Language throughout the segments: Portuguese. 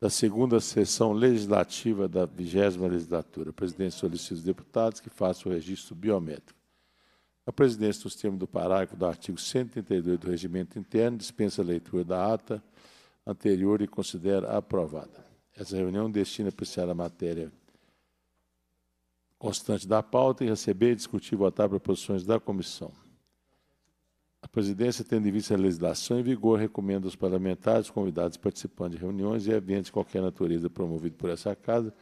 da segunda sessão legislativa da vigésima legislatura. A presidência solicita os deputados que façam o registro biométrico. A presidência, nos termos do parágrafo do artigo 132 do Regimento Interno, dispensa a leitura da ata anterior e considera aprovada. Essa reunião destina a apreciar a matéria constante da pauta e receber, discutir e votar proposições da comissão. A presidência, tendo em vista a legislação em vigor, recomenda aos parlamentares, convidados participantes de reuniões e eventos de qualquer natureza promovido por essa casa,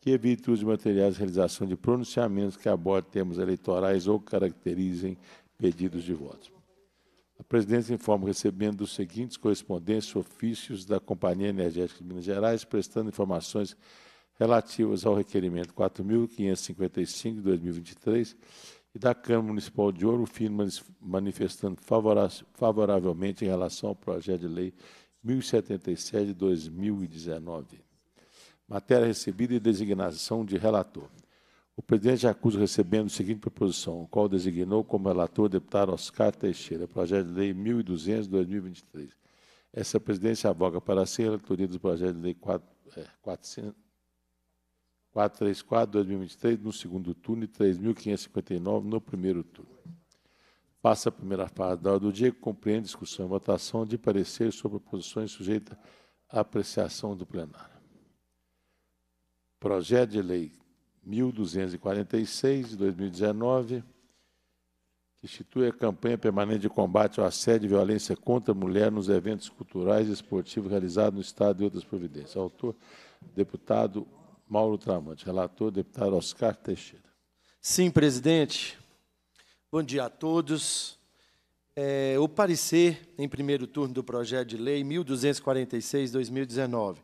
que evite o uso de materiais de realização de pronunciamentos que abordem temas eleitorais ou caracterizem pedidos de voto. A presidência informa recebendo os seguintes correspondências ofícios da Companhia Energética de Minas Gerais, prestando informações relativas ao requerimento 4.555 de 2023 e da Câmara Municipal de Ouro Fino manifestando favoravelmente em relação ao projeto de lei 1077 de 2019. Matéria recebida e designação de relator. O presidente acusa recebendo a seguinte proposição, o qual designou como relator o deputado Oscar Teixeira, projeto de lei 1200 de 2023. Essa presidência aboga para ser a relatoria do projeto de lei 400 é, 434, 2023, no segundo turno, e 3.559 no primeiro turno. Passa a primeira fase da ordem do dia, que compreende discussão e votação de parecer sobre posições sujeitas à apreciação do plenário. Projeto de Lei 1246, de 2019, que institui a campanha permanente de combate ao assédio e violência contra a mulher nos eventos culturais e esportivos realizados no Estado e outras providências. Autor, deputado Mauro Tramante. Relator, deputado Oscar Teixeira. Sim, presidente. Bom dia a todos. É, o parecer em primeiro turno do projeto de lei 1246-2019.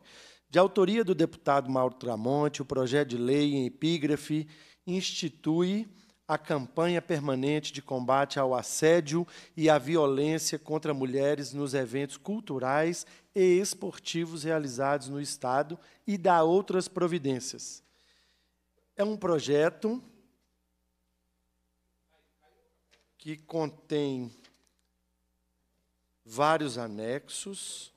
De autoria do deputado Mauro Tramonte, o projeto de lei em epígrafe institui a campanha permanente de combate ao assédio e à violência contra mulheres nos eventos culturais e esportivos realizados no Estado e da outras providências. É um projeto que contém vários anexos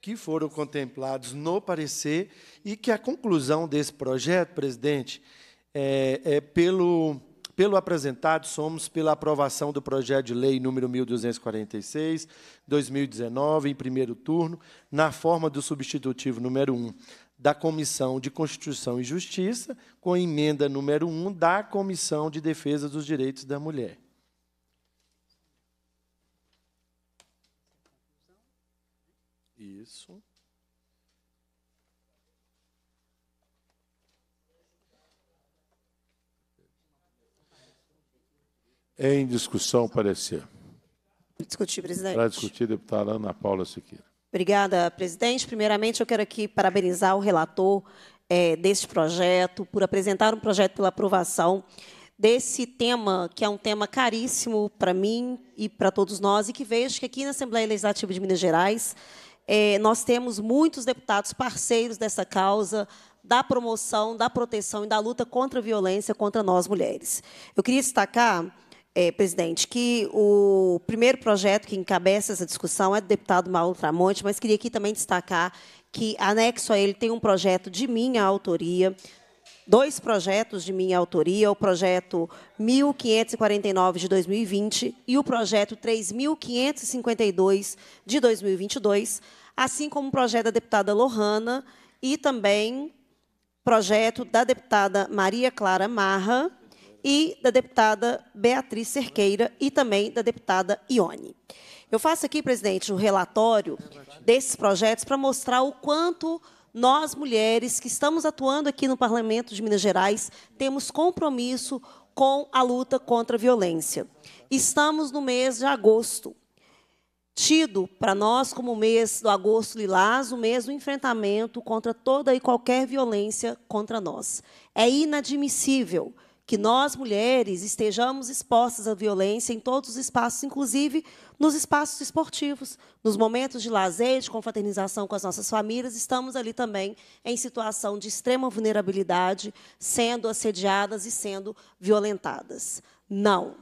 que foram contemplados no parecer e que a conclusão desse projeto, presidente, é, é pelo pelo apresentado, somos pela aprovação do projeto de lei número 1246, 2019, em primeiro turno, na forma do substitutivo número 1 da Comissão de Constituição e Justiça, com a emenda número 1 da Comissão de Defesa dos Direitos da Mulher. Isso. Em discussão, parecer. Discutir, presidente. Para discutir, deputada Ana Paula Siqueira. Obrigada, presidente. Primeiramente, eu quero aqui parabenizar o relator é, deste projeto por apresentar um projeto pela aprovação desse tema, que é um tema caríssimo para mim e para todos nós, e que vejo que aqui na Assembleia Legislativa de Minas Gerais é, nós temos muitos deputados parceiros dessa causa, da promoção, da proteção e da luta contra a violência contra nós mulheres. Eu queria destacar é, presidente, que o primeiro projeto que encabeça essa discussão é do deputado Mauro Tramonte, mas queria aqui também destacar que, anexo a ele, tem um projeto de minha autoria, dois projetos de minha autoria, o projeto 1549 de 2020 e o projeto 3552 de 2022, assim como o projeto da deputada Lohana e também projeto da deputada Maria Clara Marra, e da deputada Beatriz Cerqueira e também da deputada Ione. Eu faço aqui, presidente, o um relatório desses projetos para mostrar o quanto nós, mulheres que estamos atuando aqui no Parlamento de Minas Gerais, temos compromisso com a luta contra a violência. Estamos no mês de agosto, tido para nós como o mês do agosto lilás, o mês do enfrentamento contra toda e qualquer violência contra nós. É inadmissível que nós, mulheres, estejamos expostas à violência em todos os espaços, inclusive nos espaços esportivos, nos momentos de lazer, de confraternização com as nossas famílias, estamos ali também em situação de extrema vulnerabilidade, sendo assediadas e sendo violentadas. Não.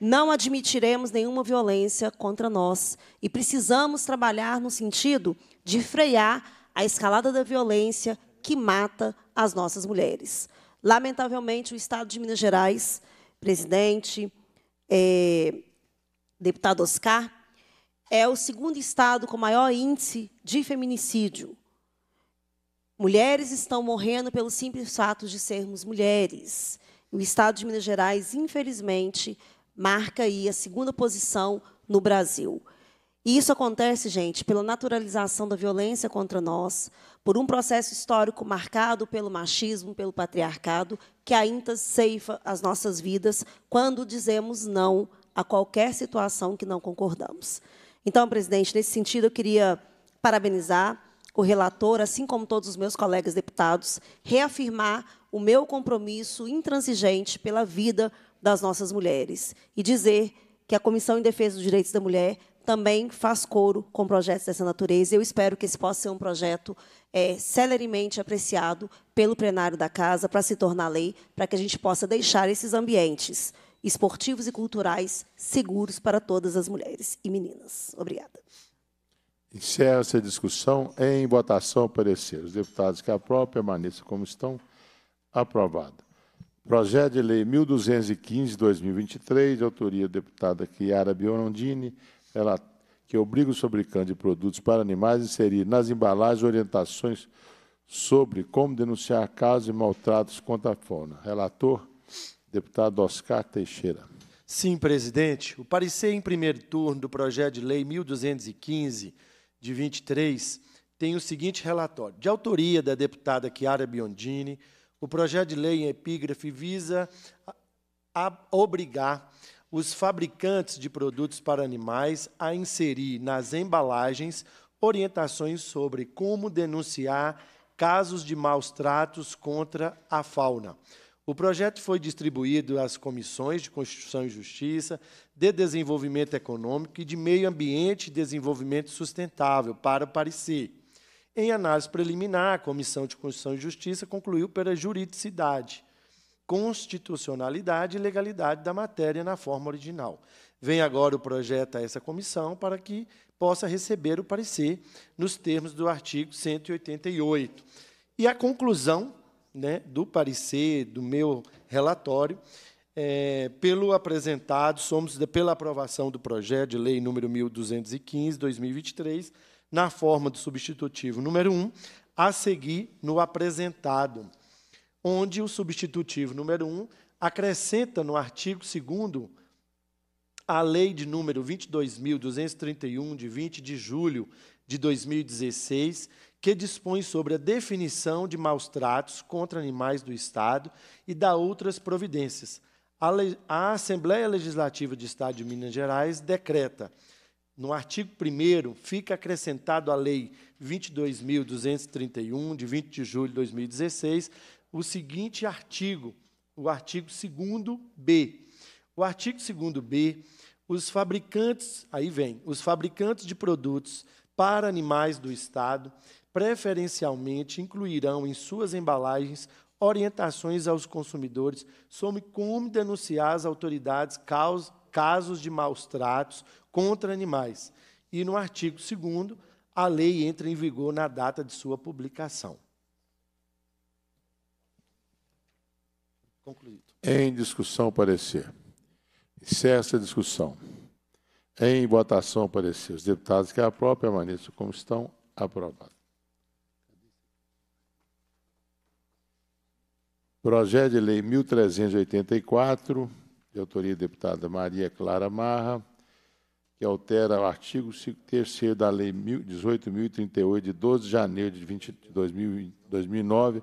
Não admitiremos nenhuma violência contra nós e precisamos trabalhar no sentido de frear a escalada da violência que mata as nossas mulheres. Lamentavelmente, o Estado de Minas Gerais, presidente, é, deputado Oscar, é o segundo estado com maior índice de feminicídio. Mulheres estão morrendo pelo simples fato de sermos mulheres. O estado de Minas Gerais, infelizmente, marca aí a segunda posição no Brasil. E isso acontece, gente, pela naturalização da violência contra nós, por um processo histórico marcado pelo machismo, pelo patriarcado, que ainda ceifa as nossas vidas quando dizemos não a qualquer situação que não concordamos. Então, presidente, nesse sentido, eu queria parabenizar o relator, assim como todos os meus colegas deputados, reafirmar o meu compromisso intransigente pela vida das nossas mulheres e dizer que a Comissão em Defesa dos Direitos da Mulher também faz coro com projetos dessa natureza. Eu espero que esse possa ser um projeto é, celeremente apreciado pelo plenário da Casa para se tornar lei, para que a gente possa deixar esses ambientes esportivos e culturais seguros para todas as mulheres e meninas. Obrigada. Encerra essa discussão em votação parecer. Os deputados que aprovam permaneçam como estão. Aprovado. Projeto de Lei 1215-2023, autoria da deputada Chiara Biorondini, ela, que obriga o fabricante de produtos para animais a inserir nas embalagens orientações sobre como denunciar casos de maltratos contra a fauna. Relator, deputado Oscar Teixeira. Sim, presidente. O parecer em primeiro turno do projeto de lei 1215 de 23 tem o seguinte relatório. De autoria da deputada Chiara Biondini, o projeto de lei em epígrafe visa a obrigar os fabricantes de produtos para animais a inserir nas embalagens orientações sobre como denunciar casos de maus tratos contra a fauna. O projeto foi distribuído às comissões de Constituição e Justiça, de Desenvolvimento Econômico e de Meio Ambiente e Desenvolvimento Sustentável para parecer. Em análise preliminar, a Comissão de Constituição e Justiça concluiu pela juridicidade constitucionalidade e legalidade da matéria na forma original. Vem agora o projeto a essa comissão para que possa receber o parecer nos termos do artigo 188. E a conclusão né, do parecer, do meu relatório, é, pelo apresentado, somos de, pela aprovação do projeto de lei número 1215, 2023, na forma do substitutivo número 1, a seguir no apresentado onde o substitutivo número 1 acrescenta no artigo 2 a lei de número 22.231, de 20 de julho de 2016, que dispõe sobre a definição de maus tratos contra animais do Estado e da outras providências. A, a Assembleia Legislativa do Estado de Minas Gerais decreta, no artigo 1 fica acrescentado à Lei 22.231, de 20 de julho de 2016, o seguinte artigo, o artigo 2B. O artigo 2B, os fabricantes, aí vem, os fabricantes de produtos para animais do Estado preferencialmente incluirão em suas embalagens orientações aos consumidores sobre como denunciar às autoridades caos, casos de maus tratos contra animais. E no artigo 2 a lei entra em vigor na data de sua publicação. Concluído. Em discussão, parecer. Cessa a discussão. Em votação, parecer. Os deputados que aprovem permaneçam como estão, aprovado. Projeto de Lei 1384, de autoria da deputada Maria Clara Marra, que altera o artigo 3 da Lei 18.038, de 12 de janeiro de 20, 2000, 2009,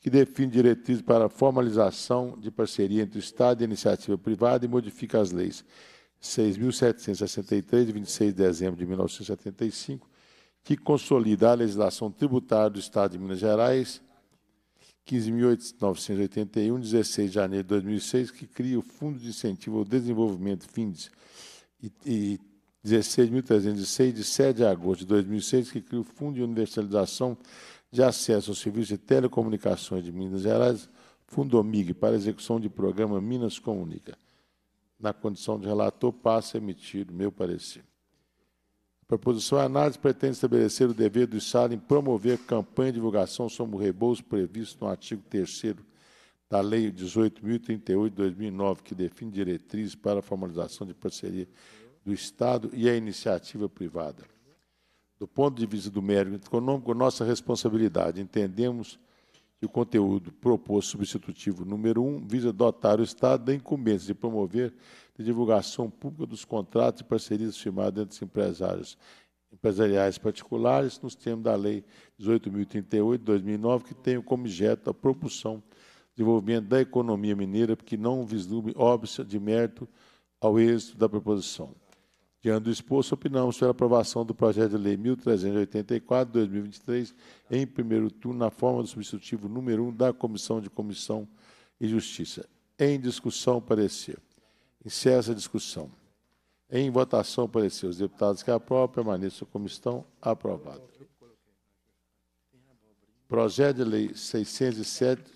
que define diretrizes para a formalização de parceria entre o Estado e a iniciativa privada e modifica as leis 6.763, de 26 de dezembro de 1975, que consolida a legislação tributária do Estado de Minas Gerais, 15.981, 16 de janeiro de 2006, que cria o Fundo de Incentivo ao Desenvolvimento, FINDES, e, e 16.306, de 7 de agosto de 2006, que cria o Fundo de Universalização de Acesso ao Serviço de Telecomunicações de Minas Gerais, Fundo Omig para execução de programa Minas Comunica. Na condição de relator, passa emitir meu parecer. A proposição é a análise pretende estabelecer o dever do Estado em promover campanha de divulgação sobre o rebolso previsto no artigo 3 da Lei 18.038 de 2009, que define diretrizes para a formalização de parceria do Estado e a iniciativa privada. Do ponto de vista do mérito econômico, nossa responsabilidade. Entendemos que o conteúdo proposto substitutivo número 1 um, visa dotar o Estado da incumbência de promover a divulgação pública dos contratos e parcerias firmadas entre os empresários empresariais particulares nos termos da Lei 18.038, 2009, que tem como objeto a propulsão do desenvolvimento da economia mineira, porque não vislumbre óbvio de mérito ao êxito da proposição. Diante do exposto, opinamos sobre a aprovação do projeto de lei 1384, 2023, em primeiro turno, na forma do substitutivo número 1 da Comissão de Comissão e Justiça. Em discussão, parecer. Encerra a discussão. Em votação, parecer. Os deputados que aprovam permaneçam como estão. Aprovado. Projeto de lei 607,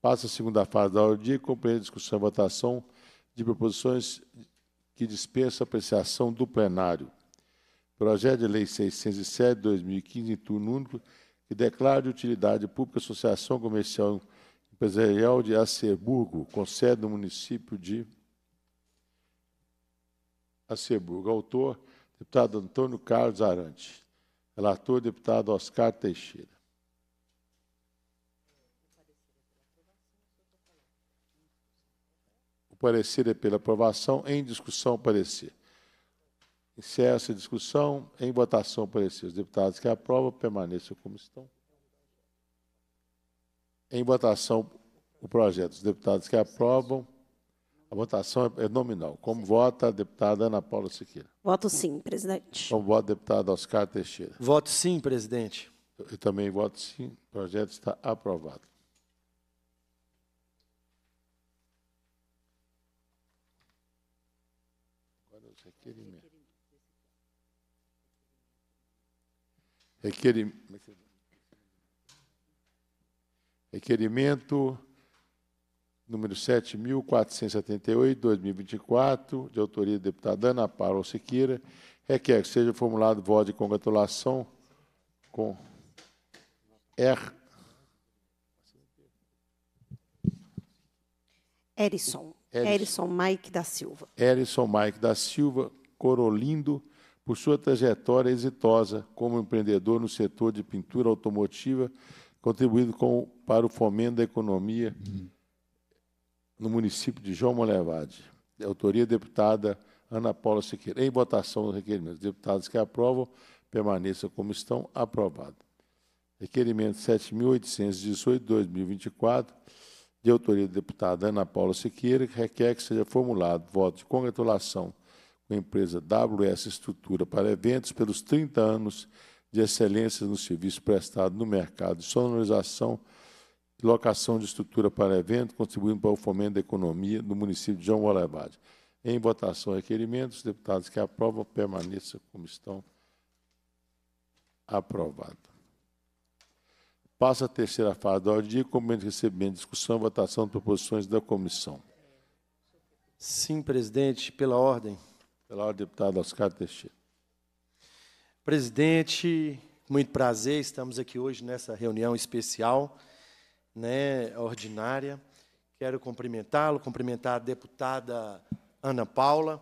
Passa a segunda fase da ordem do dia compreende discussão e votação de proposições que dispensam apreciação do plenário. Projeto de Lei 607, 2015, em turno único, que declara de utilidade pública a Associação Comercial Empresarial de Acerburgo, com sede no município de Acerburgo. Autor, deputado Antônio Carlos Arante. Relator, deputado Oscar Teixeira. parecer é pela aprovação, em discussão, parecer. Encerra-se a discussão, em votação, parecer. Os deputados que aprovam permaneçam como estão. Em votação, o projeto. Os deputados que aprovam. A votação é nominal. Como vota a deputada Ana Paula Siqueira? Voto sim, presidente. Como vota a deputada Oscar Teixeira? Voto sim, presidente. Eu também voto sim. O projeto está aprovado. Requerimento. Requerimento. Requerimento número 7.478, 2024, de autoria da deputada Ana Paula Siqueira, requer que seja formulado voto de congratulação com R. Erison. Erison Mike da Silva. Erison Mike da Silva, Corolindo, por sua trajetória exitosa como empreendedor no setor de pintura automotiva, contribuindo com, para o fomento da economia no município de João Molevade. É autoria deputada Ana Paula Siqueira. Em votação dos requerimentos, deputados que aprovam, permaneçam como estão, aprovado. Requerimento 7.818, 2024 de autoria da deputada Ana Paula Siqueira, que requer que seja formulado voto de congratulação com a empresa WS Estrutura para Eventos pelos 30 anos de excelência no serviço prestado no mercado de sonorização e locação de estrutura para evento, contribuindo para o fomento da economia do município de João Bolevade. Em votação, requerimento. deputados que aprovam permaneçam como estão. Aprovado. Passa a terceira fase da ordem do dia, comendo recebendo discussão, votação de proposições da comissão. Sim, presidente, pela ordem. Pela ordem, deputado Oscar Teixeira. Presidente, muito prazer, estamos aqui hoje nessa reunião especial, né, ordinária. Quero cumprimentá-lo, cumprimentar a deputada Ana Paula.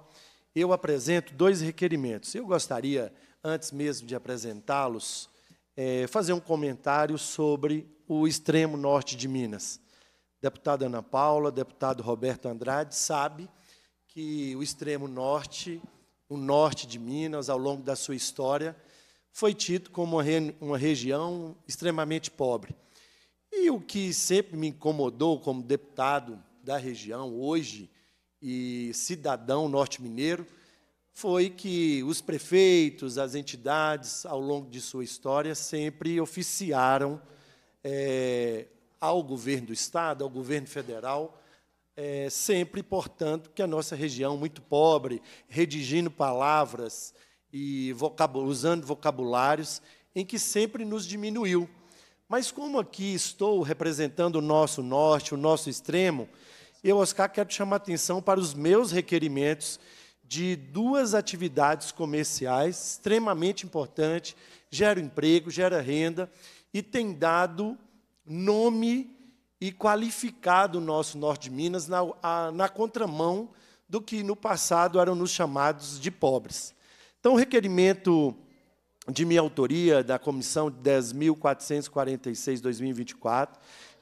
Eu apresento dois requerimentos. Eu gostaria, antes mesmo de apresentá-los, é, fazer um comentário sobre o extremo norte de Minas. Deputada Ana Paula, deputado Roberto Andrade, sabe que o extremo norte, o norte de Minas, ao longo da sua história, foi tido como uma, uma região extremamente pobre. E o que sempre me incomodou como deputado da região hoje e cidadão norte-mineiro foi que os prefeitos, as entidades, ao longo de sua história, sempre oficiaram é, ao governo do Estado, ao governo federal, é, sempre, portanto, que a nossa região, muito pobre, redigindo palavras e usando vocabulários em que sempre nos diminuiu. Mas, como aqui estou representando o nosso norte, o nosso extremo, eu, Oscar, quero chamar atenção para os meus requerimentos de duas atividades comerciais extremamente importantes, gera emprego, gera renda e tem dado nome e qualificado o nosso norte de Minas na, a, na contramão do que no passado eram nos chamados de pobres. Então, o requerimento de minha autoria da comissão 10.446/2024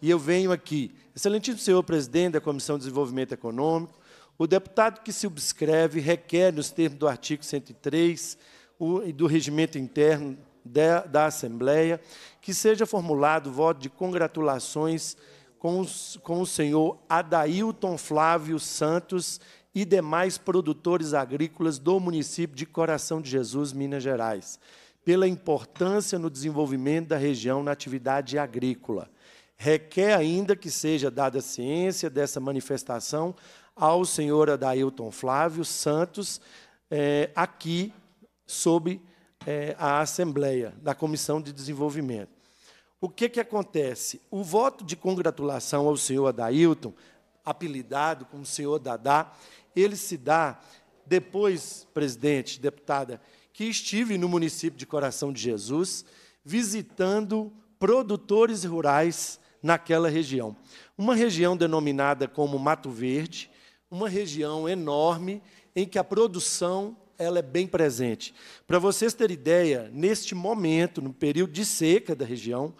e eu venho aqui, excelentíssimo senhor presidente da comissão de desenvolvimento econômico, o deputado que se obscreve requer, nos termos do artigo 103 e do regimento interno da, Assembleia, que seja formulado voto de congratulações com o senhor Adailton Flávio Santos e demais produtores agrícolas do município de Coração de Jesus, Minas Gerais, pela importância no desenvolvimento da região na atividade agrícola. Requer ainda que seja dada ciência dessa manifestação ao senhor Adailton Flávio Santos, é, aqui sobre é, a Assembleia, da Comissão de Desenvolvimento. O que, que acontece? O voto de congratulação ao senhor Adailton, apelidado como senhor Dadá, ele se dá depois, presidente, deputada, que estive no município de Coração de Jesus, visitando produtores rurais naquela região. Uma região denominada como Mato Verde, uma região enorme em que a produção ela é bem presente. Para vocês terem ideia, neste momento, no período de seca da região,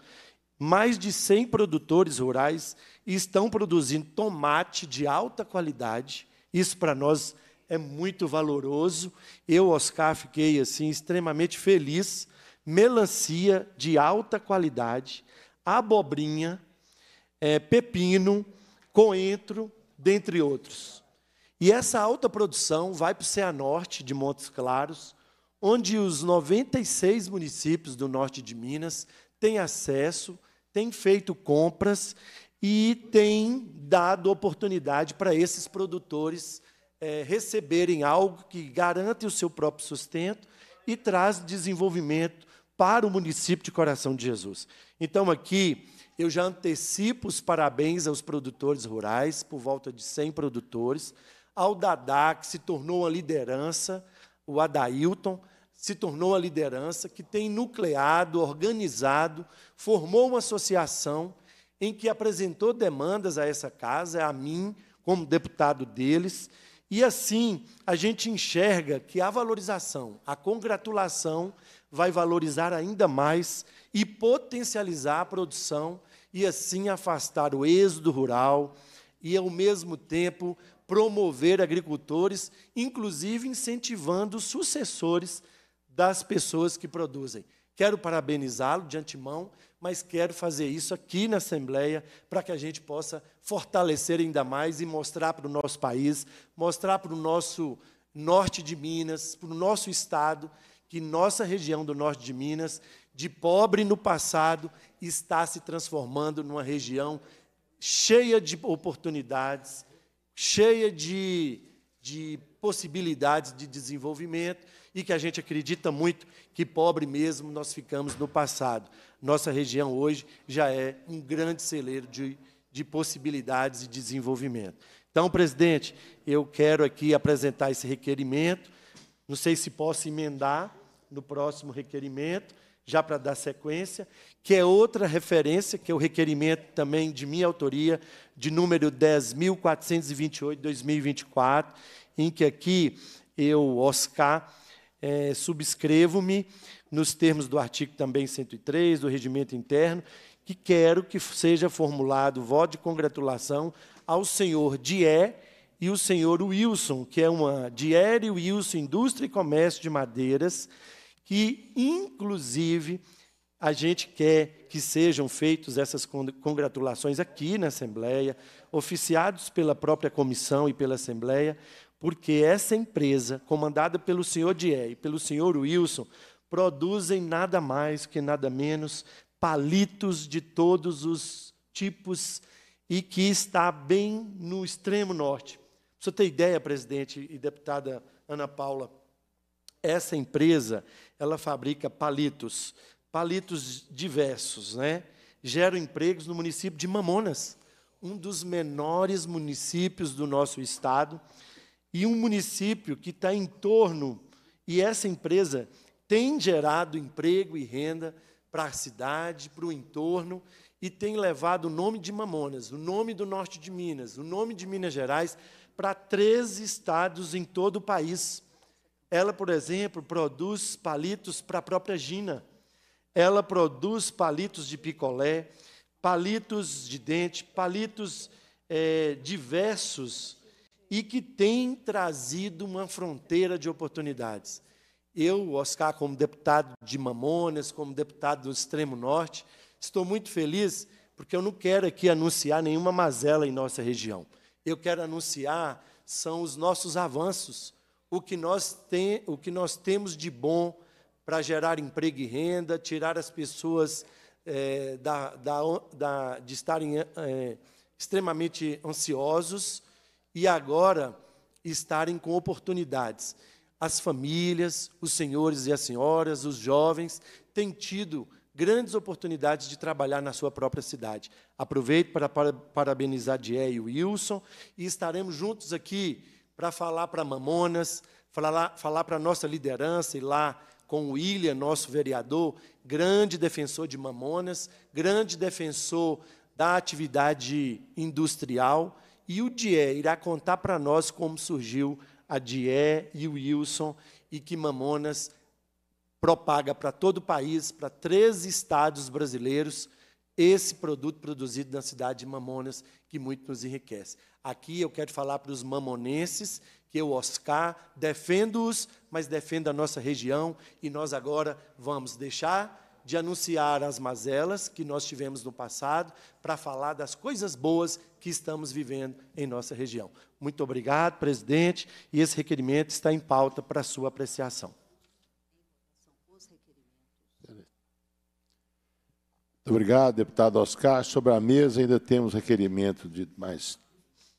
mais de 100 produtores rurais estão produzindo tomate de alta qualidade. Isso para nós é muito valoroso. Eu, Oscar, fiquei assim extremamente feliz. Melancia de alta qualidade, abobrinha, é, pepino, coentro, dentre outros. E essa alta produção vai para o Ceanorte de Montes Claros, onde os 96 municípios do norte de Minas têm acesso, têm feito compras e têm dado oportunidade para esses produtores é, receberem algo que garante o seu próprio sustento e traz desenvolvimento para o município de Coração de Jesus. Então, aqui, eu já antecipo os parabéns aos produtores rurais, por volta de 100 produtores, ao Dadá, que se tornou uma liderança, o Adailton, se tornou uma liderança que tem nucleado, organizado, formou uma associação em que apresentou demandas a essa casa, a mim, como deputado deles, e assim a gente enxerga que a valorização, a congratulação vai valorizar ainda mais e potencializar a produção e assim afastar o êxodo rural e ao mesmo tempo promover agricultores, inclusive incentivando sucessores das pessoas que produzem. Quero parabenizá-lo de antemão, mas quero fazer isso aqui na Assembleia para que a gente possa fortalecer ainda mais e mostrar para o nosso país, mostrar para o nosso norte de Minas, para o nosso estado, que nossa região do norte de Minas, de pobre no passado, está se transformando numa região cheia de oportunidades, cheia de, de possibilidades de desenvolvimento e que a gente acredita muito que pobre mesmo nós ficamos no passado. Nossa região hoje já é um grande celeiro de, de possibilidades e de desenvolvimento. Então, presidente, eu quero aqui apresentar esse requerimento. Não sei se posso emendar no próximo requerimento já para dar sequência, que é outra referência, que é o requerimento também de minha autoria, de número 10.428, 2024, em que aqui eu, Oscar, é, subscrevo-me nos termos do artigo também 103 do Regimento Interno, que quero que seja formulado voto de congratulação ao senhor Dié e o senhor Wilson, que é uma Diério Wilson Indústria e Comércio de Madeiras, que, inclusive, a gente quer que sejam feitas essas congratulações aqui na Assembleia, oficiados pela própria comissão e pela Assembleia, porque essa empresa, comandada pelo senhor Die e pelo senhor Wilson, produzem nada mais que nada menos palitos de todos os tipos e que está bem no extremo norte. Para você ter ideia, presidente e deputada Ana Paula, essa empresa ela fabrica palitos, palitos diversos, né? Geram empregos no município de Mamonas, um dos menores municípios do nosso estado e um município que está em torno e essa empresa tem gerado emprego e renda para a cidade, para o entorno e tem levado o nome de Mamonas, o nome do norte de Minas, o nome de Minas Gerais para três estados em todo o país. Ela, por exemplo, produz palitos para a própria Gina. Ela produz palitos de picolé, palitos de dente, palitos é, diversos e que tem trazido uma fronteira de oportunidades. Eu, Oscar, como deputado de Mamonas, como deputado do Extremo Norte, estou muito feliz porque eu não quero aqui anunciar nenhuma mazela em nossa região. Eu quero anunciar são os nossos avanços, o que nós, tem, o que nós temos de bom para gerar emprego e renda, tirar as pessoas é, da, da, da, de estarem é, extremamente ansiosos e agora estarem com oportunidades. As famílias, os senhores e as senhoras, os jovens têm tido grandes oportunidades de trabalhar na sua própria cidade. Aproveito para, parabenizar Diego e Wilson e estaremos juntos aqui para falar para Mamonas, falar, falar para a nossa liderança e lá com o William, nosso vereador, grande defensor de Mamonas, grande defensor da atividade industrial. E o DIE irá contar para nós como surgiu a DIE e o Wilson e que Mamonas propaga para todo o país, para três estados brasileiros, esse produto produzido na cidade de Mamonas, que muito nos enriquece. Aqui eu quero falar para os mamonenses que eu, Oscar, defendo-os, mas defendo a nossa região e nós agora vamos deixar de anunciar as mazelas que nós tivemos no passado para falar das coisas boas que estamos vivendo em nossa região. Muito obrigado, presidente, e esse requerimento está em pauta para sua apreciação. Muito obrigado, deputado Oscar. Sobre a mesa ainda temos requerimento de mais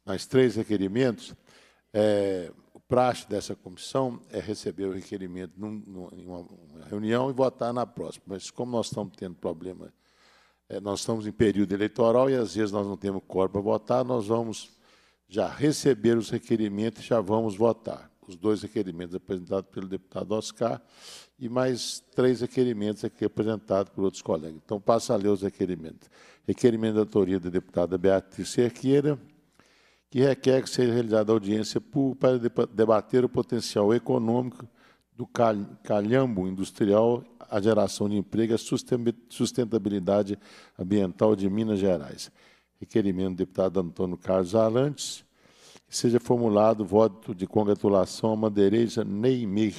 mais três requerimentos, é, o praxe dessa comissão é receber o requerimento num, num, em uma, uma, reunião e votar na próxima. Mas como nós estamos tendo problema, é, nós estamos em período eleitoral e às vezes nós não temos cor para votar, nós vamos já receber os requerimentos e já vamos votar. Os dois requerimentos apresentados pelo deputado Oscar e mais três requerimentos aqui apresentados por outros colegas. Então, passa a ler os requerimentos. Requerimento da autoria da deputada Beatriz Cerqueira, que requer que seja realizada audiência pública para debater o potencial econômico do calhambo industrial, a geração de emprego e a sustentabilidade ambiental de Minas Gerais. Requerimento do deputado Antônio Carlos Arantes, que seja formulado voto de congratulação à madeireja Neymir,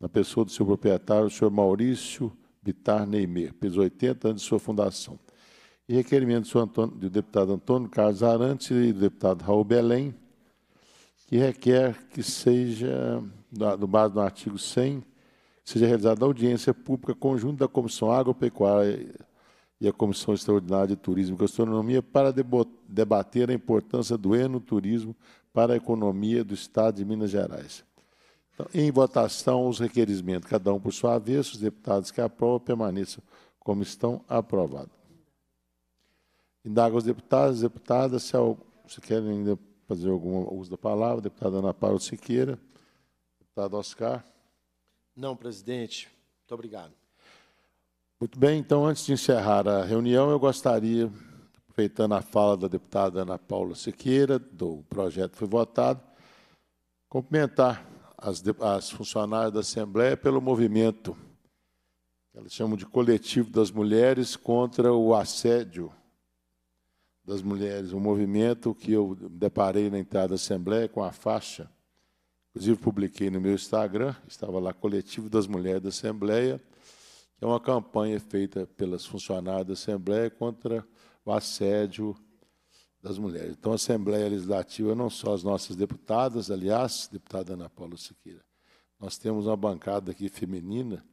na pessoa do seu proprietário, o senhor Maurício Bitar Neymir, peso 80 anos de sua fundação requerimento do, Antônio, do, deputado Antônio Carlos Arantes e do deputado Raul Belém, que requer que seja, no base do artigo 100, seja realizada audiência pública conjunta da Comissão Agropecuária e a Comissão Extraordinária de Turismo e Gastronomia para debater a importância do enoturismo para a economia do Estado de Minas Gerais. Então, em votação, os requerimentos, cada um por sua vez, os deputados que aprovam permaneçam como estão aprovados. Indago aos deputados, deputada, se, se querem ainda fazer algum uso da palavra, deputada Ana Paula Siqueira, deputado Oscar. Não, presidente. Muito obrigado. Muito bem, então, antes de encerrar a reunião, eu gostaria, aproveitando a fala da deputada Ana Paula Siqueira, do projeto foi votado, cumprimentar as, as funcionárias da Assembleia pelo movimento, que elas chamam de Coletivo das Mulheres contra o Assédio das mulheres, um movimento que eu deparei na entrada da Assembleia com a faixa, inclusive publiquei no meu Instagram, estava lá Coletivo das Mulheres da Assembleia, que é uma campanha feita pelas funcionárias da Assembleia contra o assédio das mulheres. Então, a Assembleia Legislativa, não só as nossas deputadas, aliás, deputada Ana Paula Siqueira, nós temos uma bancada aqui feminina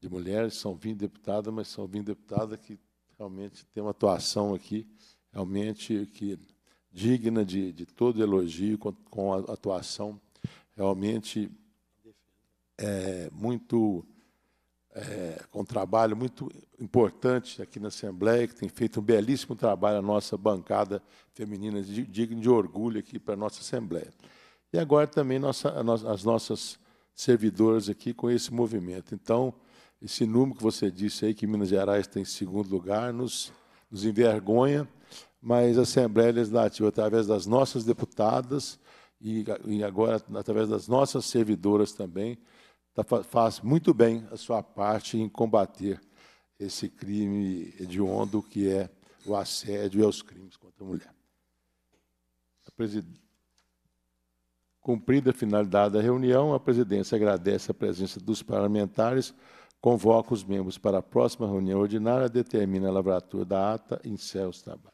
de mulheres, são 20 deputadas, mas são 20 deputadas que realmente têm uma atuação aqui realmente que digna de, de todo elogio, com, com a atuação realmente é, muito é, com um trabalho muito importante aqui na Assembleia, que tem feito um belíssimo trabalho a nossa bancada feminina, digno de orgulho aqui para a nossa Assembleia. E agora também nossa, as nossas servidoras aqui com esse movimento. Então, esse número que você disse aí, que Minas Gerais tem segundo lugar, nos nos envergonha, mas a Assembleia Legislativa, através das nossas deputadas e, agora através das nossas servidoras também, tá, faz muito bem a sua parte em combater esse crime hediondo que é o assédio e os crimes contra a mulher. A Cumprida a finalidade da reunião, a presidência agradece a presença dos parlamentares Convoca os membros para a próxima reunião ordinária, determina a lavratura da ata e encerra os trabalhos.